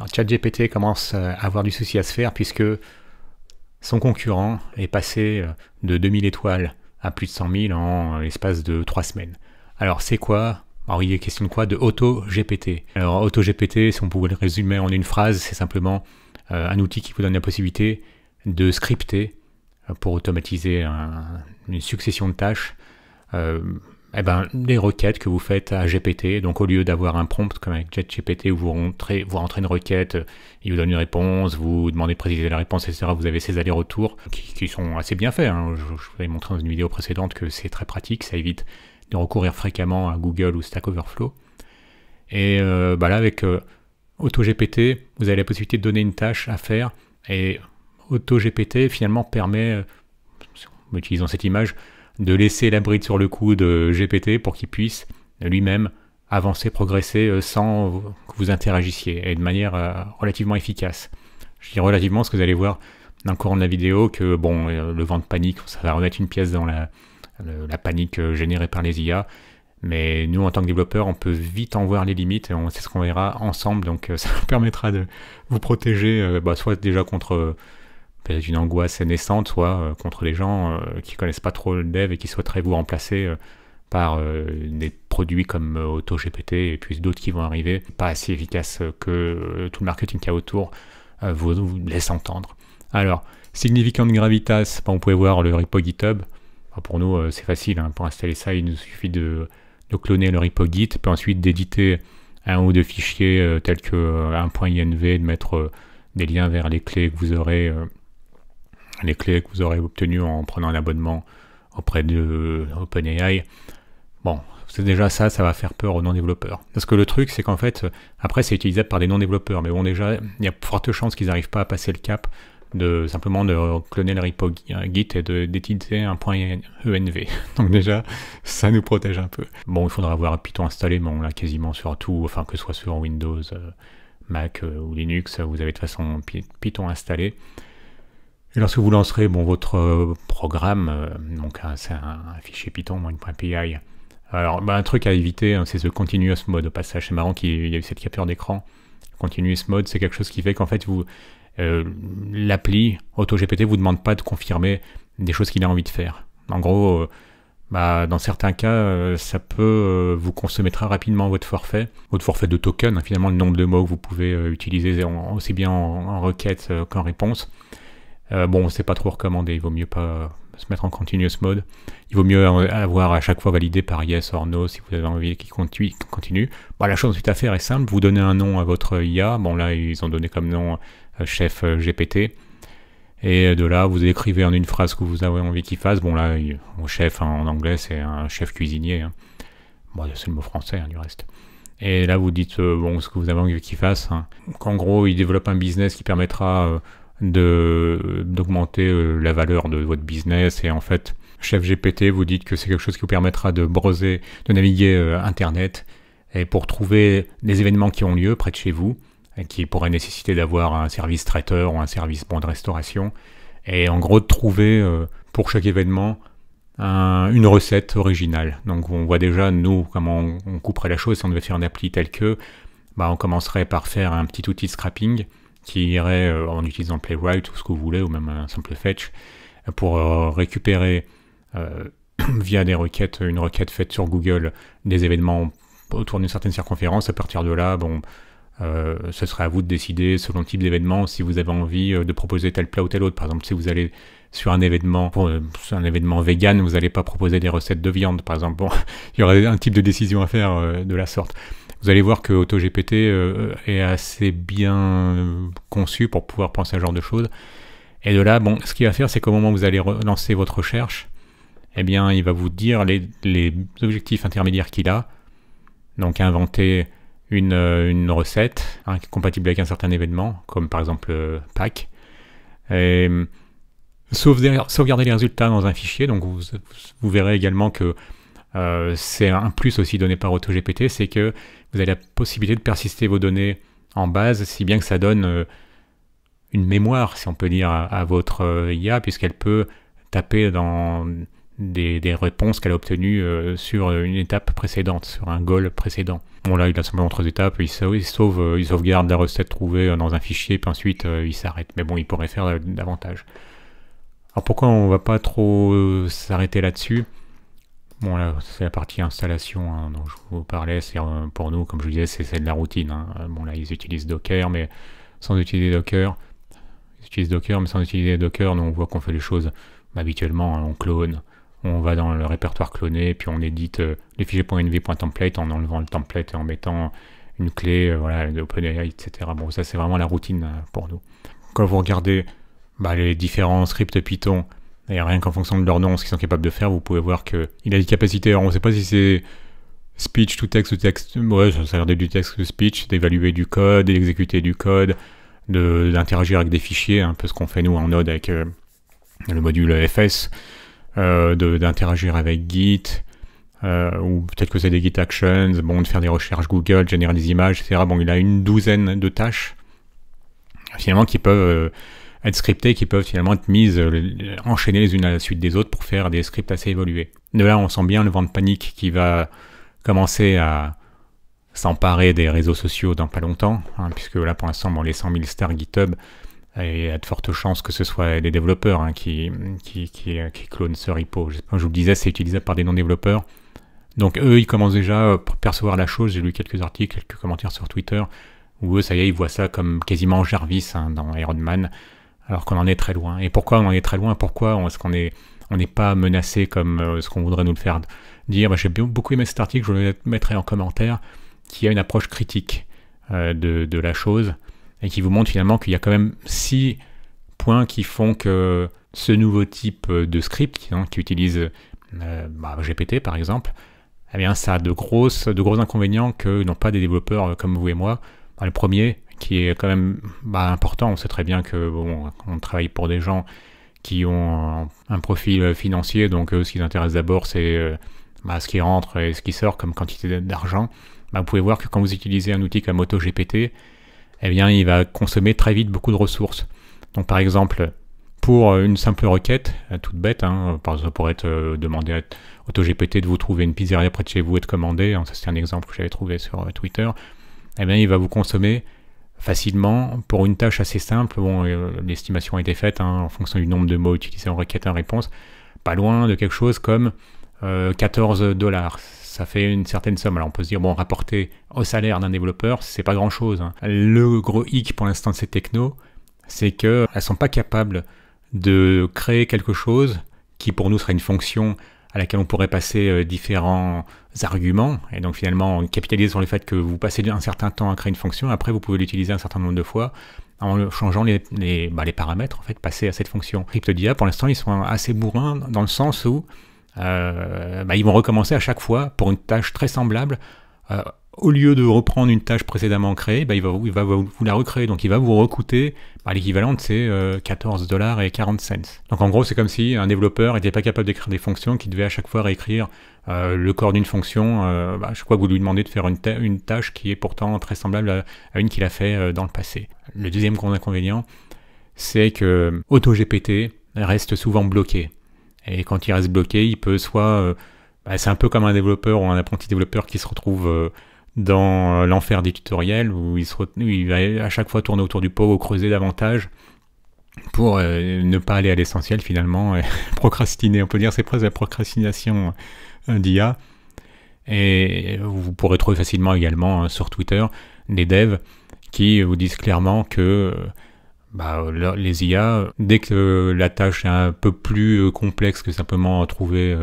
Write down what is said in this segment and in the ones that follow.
Alors ChatGPT commence euh, à avoir du souci à se faire puisque son concurrent est passé euh, de 2000 étoiles à plus de 100 000 en l'espace de 3 semaines. Alors c'est quoi Alors il est question de quoi De AutoGPT. Alors AutoGPT, si on pouvait le résumer en une phrase, c'est simplement euh, un outil qui vous donne la possibilité de scripter pour automatiser une succession de tâches eh ben, les requêtes que vous faites à GPT. Donc, au lieu d'avoir un prompt comme avec JetGPT où vous rentrez, vous rentrez une requête, euh, il vous donne une réponse, vous demandez de préciser la réponse, etc. Vous avez ces allers-retours qui, sont assez bien faits. Hein. Je, vous avais montré dans une vidéo précédente que c'est très pratique, ça évite de recourir fréquemment à Google ou Stack Overflow. Et euh, bah là, avec euh, AutoGPT, vous avez la possibilité de donner une tâche à faire. Et AutoGPT, finalement, permet, en utilisant cette image, de laisser la sur le cou de GPT pour qu'il puisse lui-même avancer, progresser euh, sans que vous interagissiez et de manière euh, relativement efficace. Je dis relativement ce que vous allez voir dans le courant de la vidéo que bon, euh, le vent de panique, ça va remettre une pièce dans la, panique générée par les IA. Mais nous, en tant que développeurs, on peut vite en voir les limites et c'est ce qu'on verra ensemble. Donc, ça permettra de vous protéger, bah, soit déjà contre une angoisse naissante, soit euh, contre les gens euh, qui connaissent pas trop le dev et qui souhaiteraient vous remplacer euh, par des produits comme AutoGPT et puis d'autres qui vont arriver, pas assez efficaces que tout le marketing qu'il y a autour vous, laisse entendre. Alors, significant de gravitas, ben, vous on pouvez voir le repo GitHub. pour nous, c'est facile. Hein. Pour installer ça, il nous suffit de, cloner le repo Git, puis ensuite d'éditer un ou deux fichiers tels que un un .inv, de mettre des liens vers les clés que vous aurez les clés que vous aurez obtenues en prenant un abonnement auprès de OpenAI. Bon, c'est déjà ça, ça va faire peur aux non-développeurs. Parce que le truc, c'est qu'en fait, après, c'est utilisable par des non-développeurs, mais bon, déjà, il y a forte chance qu'ils n'arrivent pas à passer le cap de simplement de cloner le repo euh, Git et d'utiliser un point .env. Donc déjà, ça nous protège un peu. Bon, il faudra avoir Python installé, mais on l'a quasiment sur tout, enfin que ce soit sur Windows, euh, Mac euh, ou Linux, vous avez de toute façon Python installé. Et lorsque vous lancerez bon, votre euh, programme, euh, donc hein, c'est un, fichier Python, une alors bah, un truc à éviter, hein, c'est ce continuous mode au passage. C'est marrant qu'il y a eu cette capture d'écran. Continuous mode, c'est quelque chose qui fait qu'en fait, vous euh, l'appli AutoGPT vous demande pas de confirmer des choses qu'il a envie de faire. En gros, bah, dans certains cas, ça peut vous consommer très rapidement votre forfait, votre forfait de token, hein, finalement le nombre de mots que vous pouvez utiliser aussi bien en requête qu'en réponse. Euh, bon, c'est pas trop recommandé, il vaut mieux pas euh, se mettre en continuous mode. Il vaut mieux euh, avoir à chaque fois validé par yes or no si vous avez envie qu'il continue. continue. Bah, la chose ensuite à faire est simple, vous donnez un nom à votre IA. Bon là, ils ont donné comme nom chef GPT. Et de là, vous écrivez en une phrase ce que vous avez envie qu'il fasse. Bon là, au chef hein, en anglais, c'est un chef cuisinier. Hein. Bon, c'est le mot français hein, du reste. Et là, vous dites bon, ce que vous avez envie qu'il fasse. en gros, il développe un business qui permettra d'augmenter euh, la valeur de votre business et en fait chef GPT vous dites que c'est quelque chose qui vous permettra de broser, de naviguer euh, internet et pour trouver des événements qui ont lieu près de chez vous et qui pourraient nécessiter d'avoir un service traiteur ou un service point de restauration et en gros de trouver euh, pour chaque événement une recette originale. Donc on voit déjà nous comment on, on couperait la chose si on devait faire une appli telle que bah, on commencerait par faire un petit outil de scrapping qui irait euh, en utilisant Playwright ou ce que vous voulez, ou même un simple fetch, euh, pour euh, récupérer via des requêtes, une requête faite sur Google, des événements autour d'une certaine circonférence. À partir de là, bon, ce serait à vous de décider selon le type d'événement si vous avez envie de proposer tel plat ou tel autre. Par exemple, si vous allez sur un événement, un événement vegan, vous n'allez pas proposer des recettes de viande, par exemple. Bon, il y aurait un type de décision à faire de la sorte. Vous allez voir que AutoGPT euh, est assez bien euh, conçu pour pouvoir penser à ce genre de choses. Et de là, bon, ce qu'il va faire, c'est qu'au moment où vous allez relancer votre recherche, eh bien, il va vous dire les, objectifs intermédiaires qu'il a. Donc, inventer une, euh, recette hein, compatible avec un certain événement, comme par exemple PAC. Pâques. Et, sauvegarder les résultats dans un fichier. Donc, vous verrez également que euh, c'est un plus aussi donné par AutoGPT, c'est que vous avez la possibilité de persister vos données en base, si bien que ça donne euh, une mémoire, si on peut dire, à, votre euh, IA, puisqu'elle peut taper dans des, réponses qu'elle a obtenues sur une étape précédente, sur un goal précédent. Bon là, il a simplement trois étapes, il, il, sauve, il sauvegarde la recette trouvée dans un fichier, puis ensuite il s'arrête. Mais bon, il pourrait faire davantage. Alors pourquoi on va pas trop s'arrêter là-dessus Bon, là, c'est la partie installation hein, dont je vous parlais. C'est euh, pour nous, comme je vous disais, c'est celle de la routine. Hein. Euh, bon, là, ils utilisent Docker, mais sans utiliser Docker, ils utilisent Docker, mais sans utiliser Docker, nous, on voit qu'on fait les choses habituellement. Hein. on clone, on va dans le répertoire cloné, puis on édite euh, les fichiers .env.template en enlevant le template et en mettant une clé, voilà, voilà, d'OpenAI, etc. Bon, ça, c'est vraiment la routine pour nous. Quand vous regardez bah, les différents scripts Python et rien qu'en fonction de leur nom, ce qu'ils sont capables de faire, vous pouvez voir qu'il a des capacités. Alors, on ne sait pas si c'est speech to text ou texte. Ouais, ça a l'air du texte to speech, d'évaluer du code, d'exécuter du code, d'interagir avec des fichiers, un hein, peu ce qu'on fait nous en Node avec euh, le module FS, euh, d'interagir avec Git, euh, ou peut-être que c'est des Git Actions, bon, de faire des recherches Google, générer des images, etc. Bon, il a une douzaine de tâches, finalement, qui peuvent être scriptées qui peuvent finalement être mises, euh, enchaînées les unes à la suite des autres pour faire des scripts assez évolués. De là, on sent bien le vent de panique qui va commencer à s'emparer des réseaux sociaux dans pas longtemps, hein, puisque là, pour l'instant, bon, les 100 000 stars GitHub, euh, il y a de fortes chances que ce soit les développeurs hein, euh, qui, clonent ce repo. je vous le disais, c'est utilisé par des non-développeurs. Donc eux, ils commencent déjà à percevoir la chose. J'ai lu quelques articles, quelques commentaires sur Twitter, où eux, ça y est, ils voient ça comme quasiment Jarvis hein, dans Iron Man alors qu'on en est très loin. Et pourquoi on en est très loin Pourquoi est-ce qu'on est on n'est pas menacé comme euh, ce qu'on voudrait nous le faire dire. J'ai beaucoup aimé cet article, je le mettrai en commentaire, qui a une approche critique euh, de, la chose et qui vous montre finalement qu'il y a quand même six points qui font que ce nouveau type euh, de script qui hein, utilise bah, GPT par exemple, eh bien, ça a de, grosses, de gros inconvénients que n'ont pas des développeurs comme vous et moi. Bah, le premier, qui est quand même bah, important. On sait très bien que on travaille pour des gens qui ont un, profil financier, donc ce qui les intéresse d'abord, c'est euh, bah, ce qui rentre et ce qui sort comme quantité d'argent. Bah, vous pouvez voir que quand vous utilisez un outil comme AutoGPT, eh bien, il va consommer très vite beaucoup de ressources. Donc, par exemple, pour euh, une simple requête, euh, toute bête, hein, par exemple, pour être demandé à AutoGPT de vous trouver une pizzeria près de chez vous et de commander, hein, ça c'est un exemple que j'avais trouvé sur Twitter, eh bien, il va vous consommer facilement pour une tâche assez simple. Bon, euh, l'estimation a été faite hein, en fonction du nombre de mots utilisés en requête en réponse, pas loin de quelque chose comme 14 euh, dollars. Ça fait une certaine somme. Alors on peut se dire, bon, rapporté au salaire d'un développeur, c'est pas grand chose. Hein. Le gros hic pour l'instant de ces technos, c'est qu'elles sont pas capables de créer quelque chose qui pour nous serait une fonction à laquelle on pourrait passer euh, différents arguments. Et donc finalement, capitaliser sur le fait que vous passez un certain temps à créer une fonction, après vous pouvez l'utiliser un certain nombre de fois en changeant les, bah, les, paramètres en fait, passés à cette fonction. CryptoDia, pour l'instant, ils sont assez bourrins dans le sens où euh, bah, ils vont recommencer à chaque fois pour une tâche très semblable euh, au lieu de reprendre une tâche précédemment créée, bah, il, va, vous la recréer. Donc il va vous recouter bah, l'équivalent de ces 14 euh, dollars et 40 cents. Donc en gros, c'est comme si un développeur n'était pas capable d'écrire des fonctions qui devait à chaque fois réécrire euh, le corps d'une fonction. Euh, bah, à bah, je crois que vous lui demandez de faire une, tâche qui est pourtant très semblable à, une qu'il a fait dans le passé. Le deuxième gros inconvénient, c'est que AutoGPT reste souvent bloqué. Et quand il reste bloqué, il peut soit... c'est un peu comme un développeur ou un apprenti développeur qui se retrouve dans euh, l'enfer des tutoriels où il, va à chaque fois tourner autour du pot ou creuser davantage pour euh, ne pas aller à l'essentiel finalement et procrastiner. On peut dire c'est presque la procrastination euh, d'IA. Et vous pourrez trouver facilement également sur Twitter des devs qui vous disent clairement que bah, les IA, dès que la tâche est un peu plus complexe que simplement trouver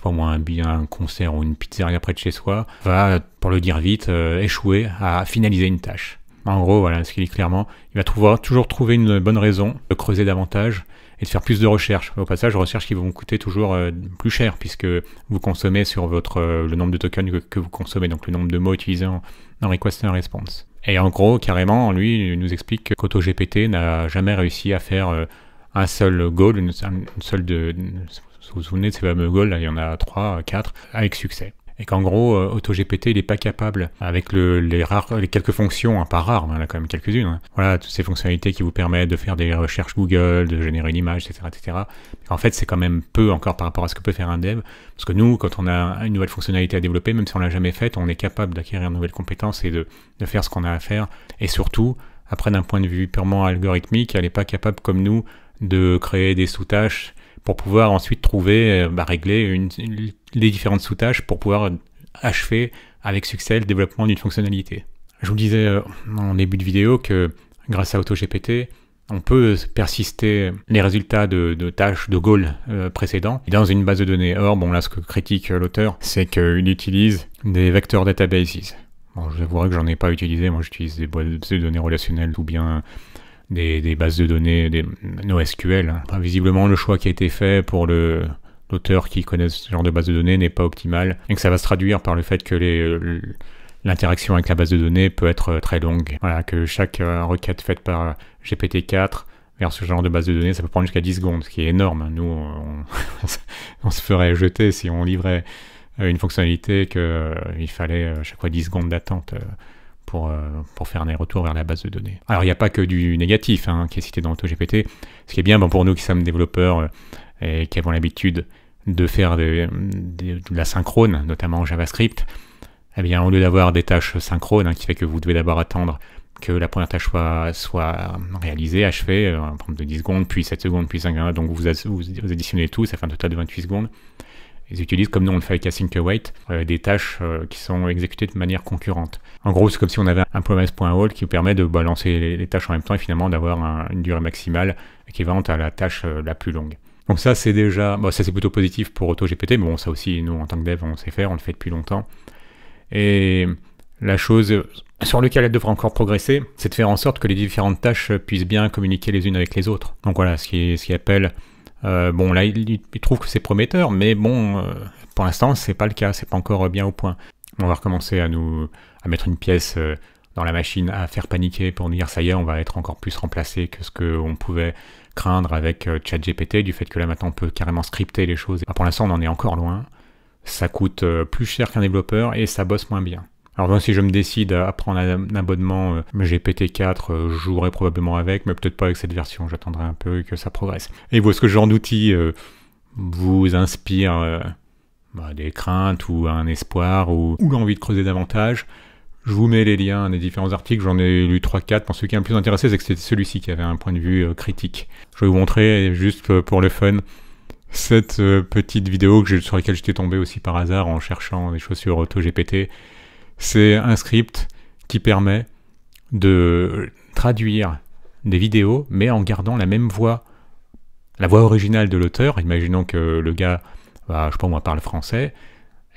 pas moins un, un concert ou une pizzeria près de chez soi, va, pour le dire vite, euh, échouer à finaliser une tâche. Bah, en gros, voilà ce qu'il dit clairement. Il va toujours trouver une bonne raison de creuser davantage et de faire plus de recherches. Au passage, recherches qui vont vous coûter toujours euh, plus cher puisque vous consommez sur votre euh, le nombre de tokens que, vous consommez, donc le nombre de mots utilisés en, request and response. Et en gros, carrément, lui nous explique qu'AutoGPT n'a jamais réussi à faire un seul goal, une, une seule de, vous vous souvenez de ces fameux goals, il y en a 3, 4, avec succès et qu'en gros, euh, AutoGPT, il n'est pas capable, avec les, rares, quelques fonctions, hein, pas rares, mais il a quand même quelques-unes, hein. voilà, toutes ces fonctionnalités qui vous permettent de faire des recherches Google, de générer une image, etc. etc. En fait, c'est quand même peu encore par rapport à ce que peut faire un dev, parce que nous, quand on a une nouvelle fonctionnalité à développer, même si on ne l'a jamais faite, on est capable d'acquérir de nouvelles compétences et de, de faire ce qu'on a à faire, et surtout, après d'un point de vue purement algorithmique, elle n'est pas capable, comme nous, de créer des sous-tâches pour pouvoir ensuite trouver, euh, bah, régler les différentes sous-tâches pour pouvoir achever avec succès le développement d'une fonctionnalité. Je vous disais euh, en début de vidéo que grâce à AutoGPT, on peut persister les résultats de, tâches, de goals euh, précédents dans une base de données. Or, bon, là, ce que critique l'auteur, c'est qu'il utilise des vecteurs databases. Bon, je vous avouerai que j'en ai pas utilisé. Moi, j'utilise des bases de données relationnelles ou bien des, bases de données, des NoSQL. Hein. visiblement, le choix qui a été fait pour le, l'auteur qui connaît ce genre de base de données n'est pas optimal et que ça va se traduire par le fait que euh, l'interaction avec la base de données peut être euh, très longue. Voilà, que chaque euh, requête faite par GPT-4 vers ce genre de base de données, ça peut prendre jusqu'à 10 secondes, ce qui est énorme. Hein. Nous, on, se ferait jeter si on livrait une fonctionnalité qu'il fallait à chaque fois 10 secondes d'attente. Euh, pour, faire un retour vers la base de données. Alors il n'y a pas que du négatif hein, qui est cité dans AutoGPT. Ce qui est bien bon, pour nous qui sommes développeurs euh, et qui avons l'habitude de faire de, la synchrone, notamment en JavaScript, eh bien, au lieu d'avoir des tâches synchrones, hein, qui fait que vous devez d'abord attendre que la première tâche soit, réalisée, achevée, euh, de 10 secondes, puis 7 secondes, puis 5 secondes, donc vous, vous additionnez tout, ça fait un total de 28 secondes. Ils utilisent, comme nous on le fait avec Async Await, euh, des tâches euh, qui sont exécutées de manière concurrente. En gros, c'est comme si on avait un promise.all qui permet de balancer les, tâches en même temps et finalement d'avoir une durée maximale équivalente à la tâche euh, la plus longue. Donc ça, c'est déjà, bon, ça c'est plutôt positif pour AutoGPT, mais bon, ça aussi, nous en tant que dev, on sait faire, on le fait depuis longtemps. Et la chose sur laquelle elle devrait encore progresser, c'est de faire en sorte que les différentes tâches puissent bien communiquer les unes avec les autres. Donc voilà, ce qui, ce qui appelle euh, bon, là, il, trouve que c'est prometteur, mais bon, euh, pour l'instant, c'est pas le cas, c'est pas encore bien au point. On va recommencer à nous à mettre une pièce euh, dans la machine, à faire paniquer pour nous dire ça y est, on va être encore plus remplacé que ce qu'on pouvait craindre avec ChatGPT, du fait que là maintenant on peut carrément scripter les choses. pour l'instant, on en est encore loin. Ça coûte plus cher qu'un développeur et ça bosse moins bien. Alors moi, si je me décide à prendre un abonnement GPT-4, euh, euh, je jouerai probablement avec, mais peut-être pas avec cette version. J'attendrai un peu que ça progresse. Et vous, est-ce que ce genre d'outil euh, vous inspire bah, des craintes ou un espoir ou, ou l'envie de creuser davantage je vous mets les liens des différents articles, j'en ai lu 3-4. Pour ceux qui est le plus intéressé, c'est que c'était celui-ci qui avait un point de vue critique. Je vais vous montrer, juste pour le fun, cette petite vidéo sur laquelle j'étais tombé aussi par hasard en cherchant des choses sur AutoGPT. C'est un script qui permet de traduire des vidéos, mais en gardant la même voix, la voix originale de l'auteur. Imaginons que le gars, bah, je sais pas moi, parle français.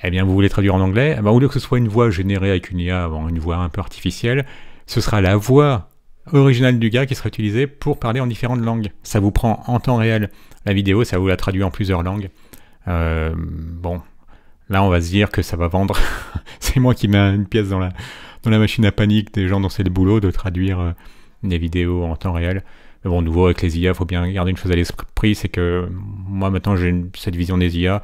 Eh bien, vous voulez traduire en anglais eh bien, Au lieu que ce soit une voix générée avec une IA, une voix un peu artificielle, ce sera la voix originale du gars qui sera utilisée pour parler en différentes langues. Ça vous prend en temps réel la vidéo, ça vous la traduit en plusieurs langues. Euh, bon, Là, on va se dire que ça va vendre. c'est moi qui mets une pièce dans la, dans la machine à panique des gens dont c'est le boulot de traduire euh, des vidéos en temps réel. Mais bon, nouveau, avec les IA, faut bien garder une chose à l'esprit, c'est que moi, maintenant, j'ai cette vision des IA.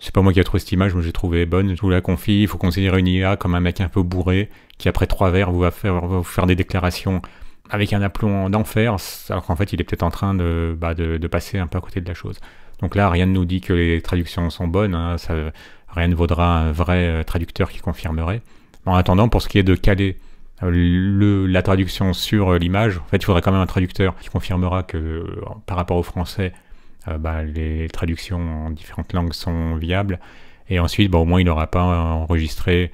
C'est pas moi qui ai trouvé cette image, mais j'ai trouvé bonne. Je vous la confie. Il faut considérer une IA comme un mec un peu bourré, qui après trois verres vous va faire, vous faire des déclarations avec un aplomb d'enfer, alors qu'en fait, il est peut-être en train bah, de, de, passer un peu à côté de la chose. Donc là, rien ne nous dit que les traductions sont bonnes. Hein. ça, rien ne vaudra un vrai euh, traducteur qui confirmerait. En attendant, pour ce qui est de caler euh, la traduction sur euh, l'image, en fait, il faudrait quand même un traducteur qui confirmera que par rapport au français, bah, les traductions en différentes langues sont viables. Et ensuite, bah, au moins, il n'aura pas enregistré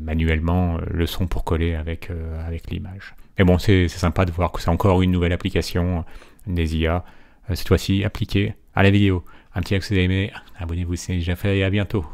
manuellement le son pour coller avec, avec l'image. Mais bon, c'est sympa de voir que c'est encore une nouvelle application des IA, cette fois-ci appliquée à la vidéo. Un petit like si vous aimé, abonnez-vous si c'est déjà fait et à bientôt.